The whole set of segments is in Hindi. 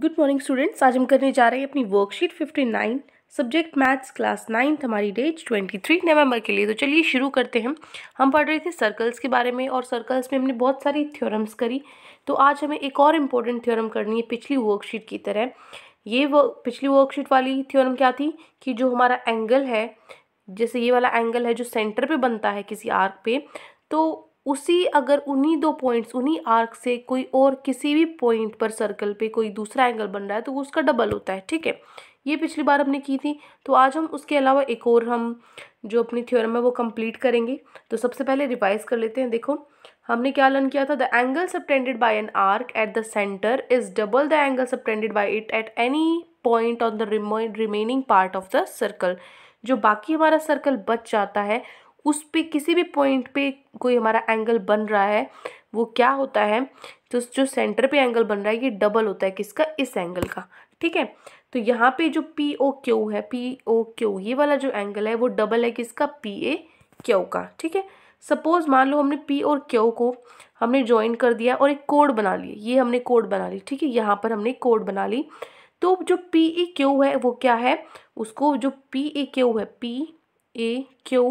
गुड मॉर्निंग स्टूडेंट्स आज हम करने जा रहे हैं अपनी worksheet 59 subject maths class ninth हमारी डेट 23 नवंबर के लिए तो चलिए शुरू करते हैं हम पढ़ रहे थे सर्कल्स के बारे में और सर्कल्स में हमने बहुत सारी थ्योरम्स करी तो आज हमें एक और इम्पोर्टेंट थ्योरम करनी है पिछली वर्कशीट की तरह ये वो पिछली वर्कशीट वाली थ्योरम क्या थी कि जो हमारा एंगल है जैसे ये वाला एंगल है जो सेंटर पर बनता है किसी आर्क पे तो उसी अगर उन्हीं दो पॉइंट्स उन्हीं आर्क से कोई और किसी भी पॉइंट पर सर्कल पे कोई दूसरा एंगल बन रहा है तो वो उसका डबल होता है ठीक है ये पिछली बार हमने की थी तो आज हम उसके अलावा एक और हम जो अपनी थ्योरम है वो कंप्लीट करेंगे तो सबसे पहले रिवाइज कर लेते हैं देखो हमने क्या लर्न किया था the angle subtended by an arc at the centre is double the angle subtended by it at any point on the remaining part of the circle जो बाकी हमारा सर्कल बच जाता है उस पर किसी भी पॉइंट पे कोई हमारा एंगल बन रहा है वो क्या होता है तो जो सेंटर पे एंगल बन रहा है ये डबल होता है किसका इस एंगल का ठीक है तो यहाँ पे जो पी ओ क्यू है पी ओ क्यू ये वाला जो एंगल है वो डबल है किसका पी ए क्यू का ठीक है सपोज मान लो हमने पी और क्यू को हमने ज्वाइन कर दिया और एक कोड बना लिया ये हमने कोड बना ली ठीक है यहाँ पर हमने कोड बना ली तो जो पी ए क्यू है वो क्या है उसको जो पी ए क्यू है P A Q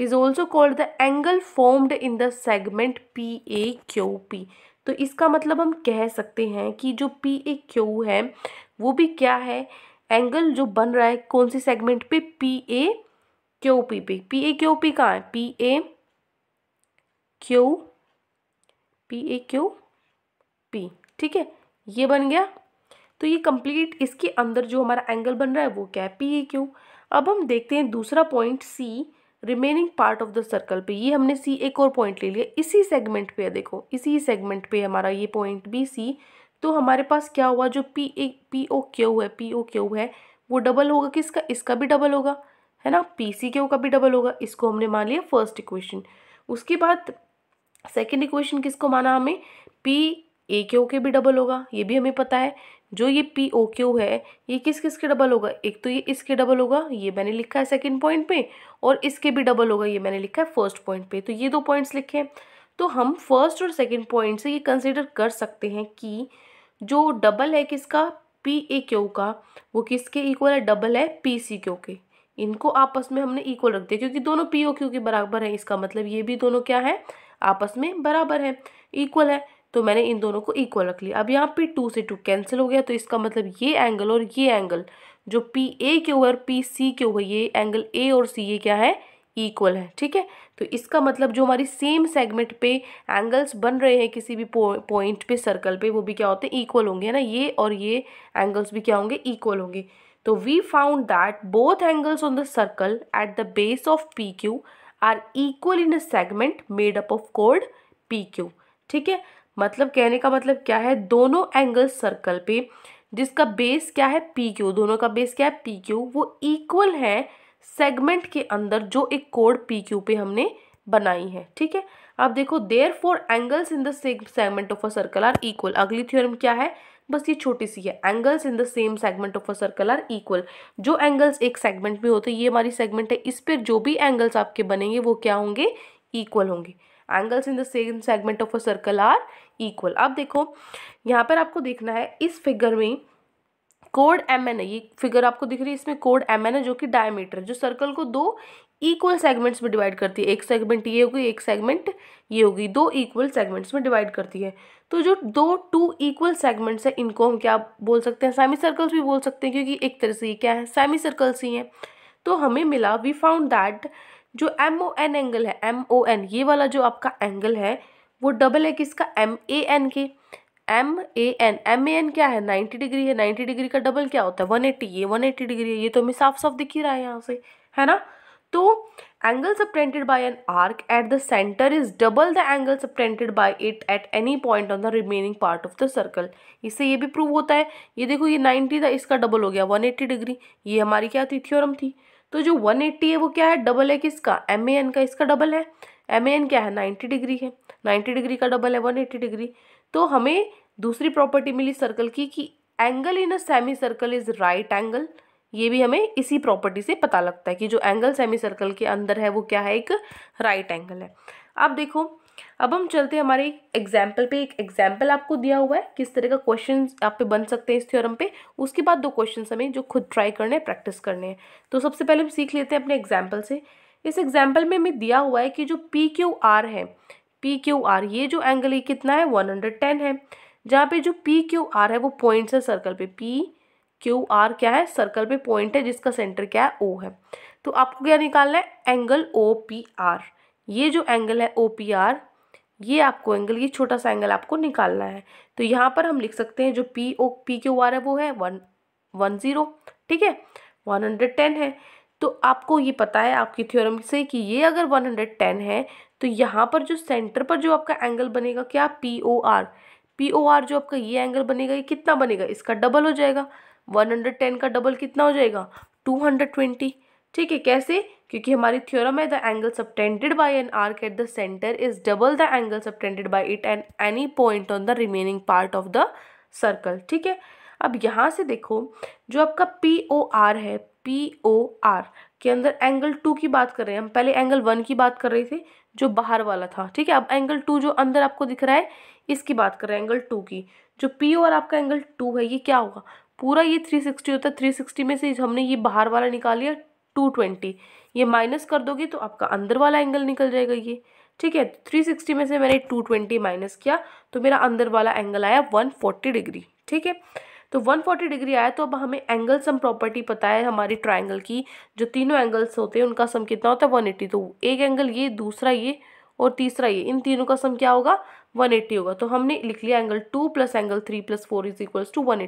is also called the angle formed in the segment P A Q P तो इसका मतलब हम कह सकते हैं कि जो पी ए क्यू है वो भी क्या है एंगल जो बन रहा है कौन से सेगमेंट पे पी ए क्यू पी पे पी ए क्यू पी कहाँ है P A Q P A Q P ठीक है ये बन गया तो ये कंप्लीट इसके अंदर जो हमारा एंगल बन रहा है वो क्या है पी ए क्यू अब हम देखते हैं दूसरा point C remaining part of the circle पे ये हमने सी एक और पॉइंट ले लिया इसी सेगमेंट पे है देखो इसी सेगमेंट पे हमारा ये पॉइंट भी सी तो हमारे पास क्या हुआ जो P A P O Q है पी ओ क्यू है वो डबल होगा किसका इसका भी डबल होगा है ना पी सी क्यू का भी डबल होगा इसको हमने मान लिया फर्स्ट इक्वेशन उसके बाद सेकेंड इक्वेशन किसको माना हमें पी ए क्यू के भी डबल होगा ये भी हमें पता है जो ये पी ओ क्यू है ये किस किस के डबल होगा एक तो ये इसके डबल होगा ये मैंने लिखा है सेकंड पॉइंट पे और इसके भी डबल होगा ये मैंने लिखा है फर्स्ट पॉइंट पे तो ये दो पॉइंट्स लिखे हैं तो हम फर्स्ट और सेकंड पॉइंट से ये कंसिडर कर सकते हैं कि जो डबल है किसका पी ए क्यू का वो किसके इक्वल है डबल है पी सी क्यू के इनको आपस में हमने इक्वल रख दिया क्योंकि दोनों पी ओ क्यू के बराबर हैं इसका मतलब ये भी दोनों क्या है आपस में बराबर है इक्वल है तो मैंने इन दोनों को इक्वल रख लिया अब यहाँ पे टू से टू कैंसिल हो गया तो इसका मतलब ये एंगल और ये एंगल जो पी ए के हुआ और पी सी के हुआ ये एंगल ए और सी ये क्या है इक्वल है ठीक है तो इसका मतलब जो हमारी सेम सेगमेंट पे एंगल्स बन रहे हैं किसी भी पॉइंट पे सर्कल पे वो भी क्या होते हैं इक्वल होंगे है ना ये और ये एंगल्स भी क्या होंगे इक्वल होंगे तो we found that both angles on the circle at the base of P Q are equal in a segment made up of कोड पी क्यू ठीक है मतलब कहने का मतलब क्या है दोनों एंगल सर्कल पे जिसका बेस क्या है पी क्यू दोनों का बेस क्या है पी क्यू वो इक्वल है सेगमेंट के अंदर जो एक कोड पी क्यू पे हमने बनाई है ठीक है अब देखो there four angles in the same segment of a circle are equal अगली थ्योरम क्या है बस ये छोटी सी है angles in the same segment of a circle are equal जो एंगल्स एक सेगमेंट में होते हैं ये हमारी सेगमेंट है इस पर जो भी एंगल्स आपके बनेंगे वो क्या होंगे इक्वल होंगे angles in the same segment of a circle are equal अब देखो यहाँ पर आपको देखना है इस फिगर में कोड एम एन है ये फिगर आपको दिख रही है इसमें कोड एम एन है जो कि डायमीटर जो सर्कल को दो इक्वल सेगमेंट्स में डिवाइड करती है एक सेगमेंट ये होगी एक सेगमेंट ये होगी दो इक्वल सेगमेंट्स में डिवाइड करती है तो जो दो टू इक्वल सेगमेंट्स हैं इनको हम क्या बोल सकते हैं सेमी सर्कल्स भी बोल सकते हैं क्योंकि एक तरह से ये क्या है सेमी सर्कल्स ही हैं तो हमें मिला वी फाउंड दैट जो एम ओ एन एंगल है एम ओ एन ये वाला जो आपका एंगल है वो डबल है किसका एम ए एन के M A N M A N क्या है नाइन्टी डिग्री है नाइन्टी डिग्री का डबल क्या होता है वन एट्टी ये वन एट्टी डिग्री है ये तो हमें साफ साफ दिख ही रहा है यहाँ से है ना तो angle subtended by an arc at the centre is double the angle subtended by it at any point on the remaining part of the circle इससे ये भी प्रूव होता है ये देखो ये नाइन्टी था इसका डबल हो गया वन एट्टी डिग्री ये हमारी क्या थी थ्योरम थी तो जो वन एट्टी है वो क्या है डबल है किसका एम ए एन का इसका डबल है एम ए एन क्या है नाइन्टी डिग्री है नाइन्टी डिग्री का डबल है वन एट्टी डिग्री तो हमें दूसरी प्रॉपर्टी मिली सर्कल की कि angle in a semi circle is right angle ये भी हमें इसी प्रॉपर्टी से पता लगता है कि जो एंगल सेमी सर्कल के अंदर है वो क्या है एक राइट right एंगल है अब देखो अब हम चलते हैं हमारे एग्जाम्पल पे एक एग्जाम्पल आपको दिया हुआ है किस तरह का क्वेश्चन आप पे बन सकते हैं इस थ्योरम पे उसके बाद दो क्वेश्चन हमें जो खुद ट्राई करने हैं प्रैक्टिस करने हैं तो सबसे पहले हम सीख लेते हैं अपने एग्जाम्पल से इस एग्जाम्पल में हमें दिया हुआ है कि जो पी क्यू आर है पी क्यू आर ये जो एंगल है कितना है वन हंड्रेड टेन है जहाँ पे जो पी क्यू आर है वो पॉइंट्स है सर्कल पे पी क्यू आर क्या है सर्कल पे पॉइंट है जिसका सेंटर क्या है ओ है तो आपको क्या निकालना है एंगल ओ पी आर ये जो एंगल है ओ पी आर ये आपको एंगल ये छोटा सा एंगल आपको निकालना है तो यहाँ पर हम लिख सकते हैं जो P O P Q R है वो है वन वन ज़ीरो ठीक है वन हंड्रेड टेन है तो आपको ये पता है आपकी थ्योरम से कि ये अगर वन हंड्रेड टेन है तो यहाँ पर जो सेंटर पर जो आपका एंगल बनेगा क्या P O R P O R जो आपका ये एंगल बनेगा ये कितना बनेगा इसका डबल हो जाएगा वन हंड्रेड टेन का डबल कितना हो जाएगा टू हंड्रेड ट्वेंटी ठीक है कैसे क्योंकि हमारी थ्योरम है the angle subtended by an arc at the centre is double the angle subtended by it and any point on the remaining part of the circle ठीक है अब यहाँ से देखो जो आपका पी ओ आर है पी ओ आर के अंदर एंगल टू की बात कर रहे हैं हम पहले एंगल वन की बात कर रहे थे जो बाहर वाला था ठीक है अब एंगल टू जो अंदर आपको दिख रहा है इसकी बात कर रहे हैं एंगल टू की जो पी ओ आर आपका एंगल टू है ये क्या होगा पूरा ये थ्री सिक्सटी होता है थ्री सिक्सटी में से हमने ये बाहर वाला निकाल लिया टू ट्वेंटी ये माइनस कर दोगे तो आपका अंदर वाला एंगल निकल जाएगा ये ठीक है थ्री सिक्सटी में से मैंने टू ट्वेंटी माइनस किया तो मेरा अंदर वाला एंगल आया वन फोर्टी डिग्री ठीक है तो 140 डिग्री आया तो अब हमें एंगल सम प्रॉपर्टी पता है हमारी ट्राइंगल की जो तीनों एंगल्स होते हैं उनका सम कितना होता है एट्टी तो एक एंगल ये दूसरा ये और तीसरा ये इन तीनों का सम क्या होगा 180 होगा तो हमने लिख लिया angle two plus angle three plus four is equals to one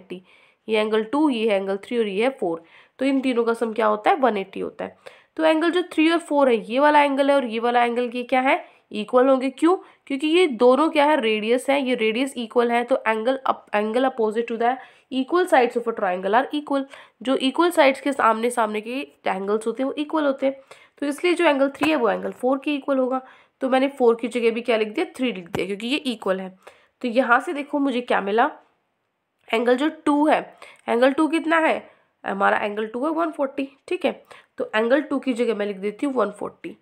ये एंगल टू ये है एंगल थ्री और ये है फोर तो इन तीनों का सम क्या होता है वन एट्टी होता है तो एंगल जो थ्री और फोर है ये वाला एंगल है और ये वाला एंगल ये क्या है इक्वल होंगे क्यों क्योंकि ये दोनों क्या है रेडियस है ये रेडियस इक्वल है तो angle up angle opposite to the equal sides of a triangle are equal जो इक्वल साइड्स के सामने सामने के एंगल्स होते हैं वो इक्वल होते हैं तो इसलिए जो एंगल थ्री है वो एंगल फोर के इक्वल होगा तो मैंने फोर की जगह भी क्या लिख दिया थ्री लिख दिया क्योंकि ये इक्वल है तो यहाँ से देखो मुझे क्या मिला एंगल जो टू है एंगल टू कितना है हमारा एंगल टू है वन फोर्टी ठीक है तो एंगल टू की जगह मैं लिख देती हूँ वन फोर्टी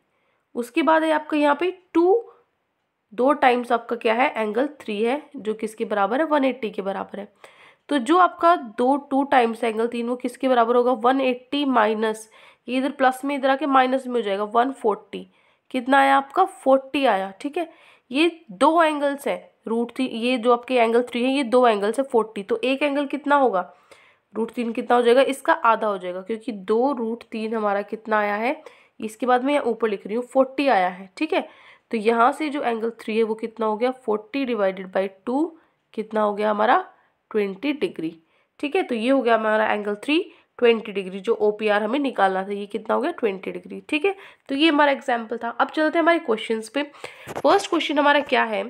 उसके बाद है आपका यहाँ पे टू दो टाइम्स आपका क्या है एंगल थ्री है जो किसके बराबर है वन एट्टी के बराबर है तो जो आपका दो टू टाइम्स एंगल तीन वो किसके बराबर होगा वन एट्टी माइनस ये इधर प्लस में इधर आके माइनस में हो जाएगा वन फोर्टी कितना आया आपका फोर्टी आया ठीक है ये दो एंगल्स हैं रूट थ्री ये जो आपके एंगल थ्री है ये दो एंगल से फोर्टी तो एक एंगल कितना होगा रूट तीन कितना हो जाएगा इसका आधा हो जाएगा क्योंकि दो रूट तीन हमारा कितना आया है इसके बाद मैं यहाँ ऊपर लिख रही हूँ फोर्टी आया है ठीक है तो यहाँ से जो एंगल थ्री है वो कितना हो गया फोर्टी डिवाइडेड बाई टू कितना हो गया हमारा ट्वेंटी डिग्री ठीक है तो ये हो गया हमारा एंगल थ्री ट्वेंटी डिग्री जो ओ हमें निकालना था ये कितना हो गया ट्वेंटी डिग्री ठीक है तो ये हमारा एग्जाम्पल था अब चलते हैं हमारे क्वेश्चन पे फर्स्ट क्वेश्चन हमारा क्या है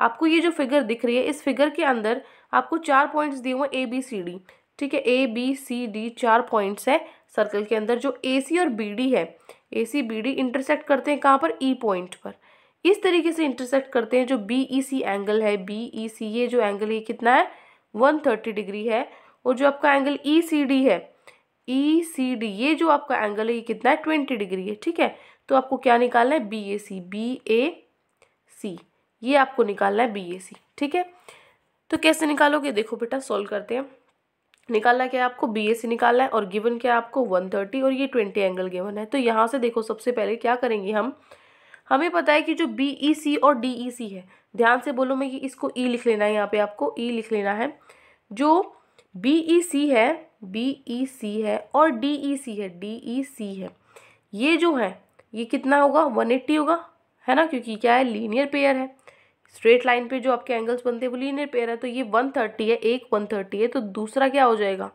आपको ये जो फिगर दिख रही है इस फिगर के अंदर आपको चार पॉइंट्स दिए हुए ए बी सी डी ठीक है ए बी सी डी चार पॉइंट्स है सर्कल के अंदर जो ए सी और बी डी है A C B D intersect करते हैं कहाँ पर ई e पॉइंट पर इस तरीके से इंटरसेक्ट करते हैं जो बी ई सी एंगल है बी ई सी ये जो एंगल है कितना है वन थर्टी डिग्री है और जो आपका एंगल ई सी डी है ई सी डी ये जो आपका एंगल है ये कितना है ट्वेंटी डिग्री है ठीक है तो आपको क्या निकालना है बी ए सी बी ए सी ये आपको निकालना है बी ठीक है तो कैसे निकालोगे देखो बेटा सॉल्व करते हैं निकालना क्या है आपको बी ए सी निकालना है और गिवन क्या है आपको वन थर्टी और ये ट्वेंटी एंगल गिवन है तो यहाँ से देखो सबसे पहले क्या करेंगे हम हमें पता है कि जो बी ई सी और डी ई सी है ध्यान से बोलो मैं कि इसको ई e लिख लेना है यहाँ पे आपको ई e लिख लेना है जो बी ई सी है बी ई सी है और डी ई सी है डी ई सी है ये जो है ये कितना होगा वन एट्टी होगा है ना क्योंकि क्या है लीनियर पेयर है स्ट्रेट लाइन पे जो आपके एंगल्स बनते हैं वो लीनियर पेयर है तो ये वन थर्टी है एक वन थर्टी है तो दूसरा क्या हो जाएगा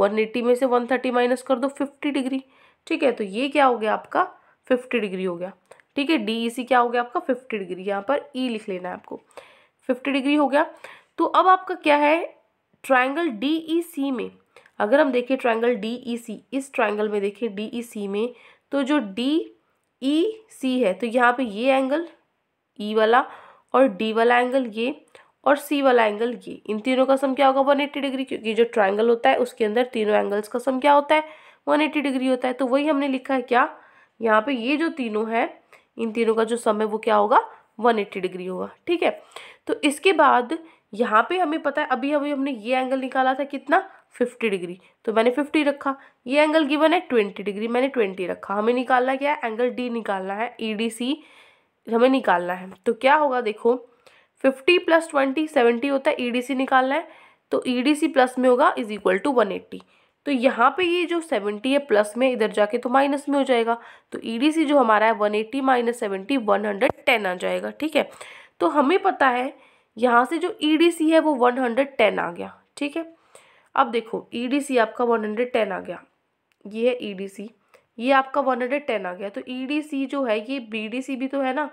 वन एट्टी में से वन थर्टी माइनस कर दो फिफ्टी डिग्री ठीक है तो ये क्या हो गया आपका फिफ्टी डिग्री हो गया ठीक है डी ई सी क्या हो गया आपका फिफ्टी डिग्री यहाँ पर ई e लिख लेना है आपको फिफ्टी डिग्री हो गया तो अब आपका क्या है triangle D E e C में अगर हम देखें triangle D E e C इस ट्राइंगल में देखें डी ई सी में तो जो डी ई सी है तो यहाँ पे ये एंगल ई e वाला और डी वाला एंगल ये और सी वाला एंगल ये इन तीनों का सम क्या होगा वन एट्टी डिग्री क्योंकि जो ट्राइंगल होता है उसके अंदर तीनों एंगल्स का सम क्या होता है वन एट्टी डिग्री होता है तो वही हमने लिखा है क्या यहाँ पे ये जो तीनों है इन तीनों का जो सम है वो क्या होगा वन एट्टी डिग्री होगा ठीक है तो इसके बाद यहाँ पे हमें पता है अभी अभी हमने ये एंगल निकाला था कितना फिफ्टी डिग्री तो मैंने फिफ्टी रखा ये एंगल गिवन है ट्वेंटी डिग्री मैंने ट्वेंटी रखा हमें निकालना क्या है एंगल डी निकालना है ई डी सी हमें निकालना है तो क्या होगा देखो फिफ्टी प्लस ट्वेंटी सेवेंटी होता है ईडीसी e निकालना है तो ईडीसी e प्लस में होगा is equal to one eighty तो यहाँ पे ये जो सेवेंटी है प्लस में इधर जाके तो माइनस में हो जाएगा तो ईडीसी e जो हमारा है one eighty minus seventy one hundred ten आ जाएगा ठीक है तो हमें पता है यहाँ से जो ईडीसी है वो वन हंड्रेड टेन आ गया ठीक है अब देखो ईडीसी आपका वन हंड्रेड टेन आ गया ये है ई ये आपका वन हंड्रेड टेन आ गया तो ई डी सी जो है ये बी डी सी भी तो है ना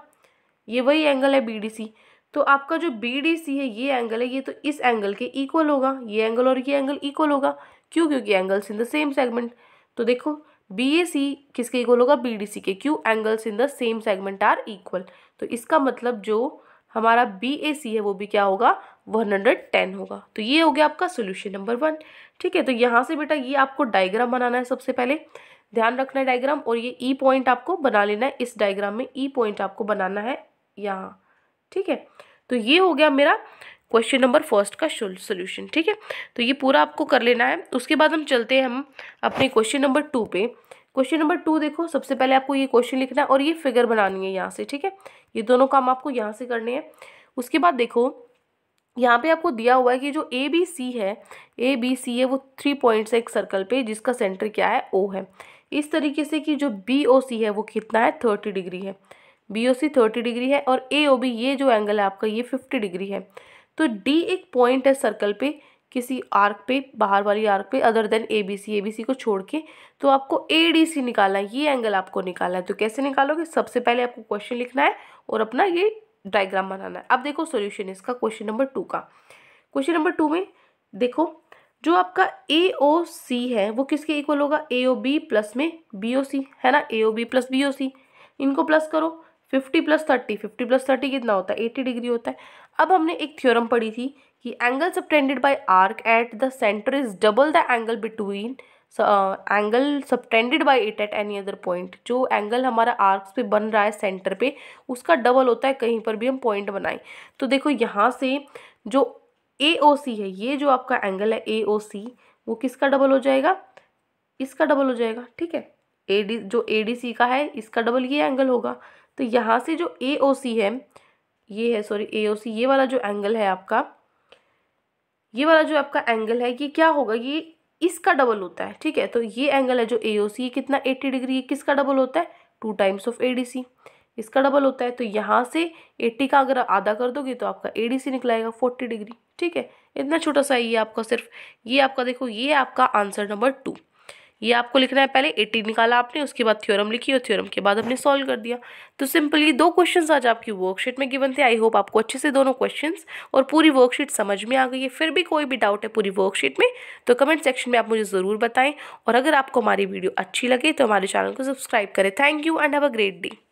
ये वही एंगल है बी डी सी तो आपका जो बी डी सी है ये एंगल है ये तो इस एंगल के इक्वल होगा ये एंगल और ये एंगल इक्वल होगा क्यों क्योंकि angles in the same segment तो देखो बी ए सी किसके इक्वल होगा बी डी सी के क्यों angles in the same segment are equal तो इसका मतलब जो हमारा बी ए सी है वो भी क्या होगा वन हंड्रेड टेन होगा तो ये हो गया आपका सोल्यूशन नंबर वन ठीक है तो यहाँ से बेटा ये आपको डायग्राम बनाना है सबसे पहले ध्यान रखना है डायग्राम और ये ई e पॉइंट आपको बना लेना है इस डायग्राम में ई e पॉइंट आपको बनाना है यहाँ ठीक है तो ये हो गया मेरा क्वेश्चन नंबर फर्स्ट का सोल्यूशन ठीक है तो ये पूरा आपको कर लेना है उसके बाद हम चलते हैं हम अपने क्वेश्चन नंबर टू पे क्वेश्चन नंबर टू देखो सबसे पहले आपको ये क्वेश्चन लिखना है और ये फिगर बनानी है यहाँ से ठीक है ये दोनों काम आपको यहाँ से करने हैं उसके बाद देखो यहाँ पे आपको दिया हुआ है कि जो ए बी सी है ए बी सी है वो थ्री पॉइंट्स है एक सर्कल पे जिसका सेंटर क्या है ओ है इस तरीके से कि जो बी ओ सी है वो कितना है थर्टी डिग्री है B O C thirty degree है और ए ओ बी ये जो एंगल है आपका ये फिफ्टी डिग्री है तो डी एक पॉइंट है सर्कल पे किसी आर्क पे बाहर वाली आर्क पे other than A B C A B C को छोड़ के तो आपको ए डी सी निकालना है ये एंगल आपको निकालना है तो कैसे निकालोगे सबसे पहले आपको क्वेश्चन लिखना है और अपना ये डायग्राम बनाना है अब देखो सोल्यूशन इसका क्वेश्चन नंबर टू का क्वेश्चन नंबर टू में देखो जो आपका ए ओ सी है वो किसके इक्वल होगा ए ओ बी प्लस में बी ओ सी है ना A O B plus B O C इनको प्लस करो fifty plus thirty fifty plus thirty कितना होता है एट्टी डिग्री होता है अब हमने एक थ्योरम पढ़ी थी कि angle subtended by arc at the centre is double the angle between angle subtended by it at any other point जो एंगल हमारा आर्क्स पे बन रहा है सेंटर पे उसका डबल होता है कहीं पर भी हम पॉइंट बनाएं तो देखो यहाँ से जो ए ओ सी है ये जो आपका एंगल है ए ओ सी वो किसका डबल हो जाएगा इसका डबल हो जाएगा ठीक है ए डी जो ए डी सी का है इसका डबल ये एंगल होगा तो यहाँ से जो ए ओ सी है ये है सॉरी ए ओ सी ये वाला जो एंगल है आपका ये वाला जो आपका एंगल है ये क्या होगा ये इसका डबल होता है ठीक है तो ये एंगल है जो ए ओ सी कितना एट्टी डिग्री ये किसका डबल होता है two times of A D C इसका डबल होता है तो यहाँ से एट्टी का अगर आधा कर दोगे तो आपका ए डी सी निकलाएगा फोर्टी डिग्री ठीक है इतना छोटा सा ये आपका सिर्फ ये आपका देखो ये आपका आंसर नंबर टू ये आपको लिखना है पहले एटी निकाला आपने उसके बाद थ्योरम लिखी और थ्योरम के बाद आपने सॉल्व कर दिया तो सिंपली दो क्वेश्चन आज आपकी वर्कशीट में गिवन थे आई होप आपको अच्छे से दोनों क्वेश्चन और पूरी वर्कशीट समझ में आ गई है फिर भी कोई भी डाउट है पूरी वर्कशीट में तो कमेंट सेक्शन में आप मुझे ज़रूर बताएं और अगर आपको हमारी वीडियो अच्छी लगे तो हमारे चैनल को सब्सक्राइब करें thank you and have a great day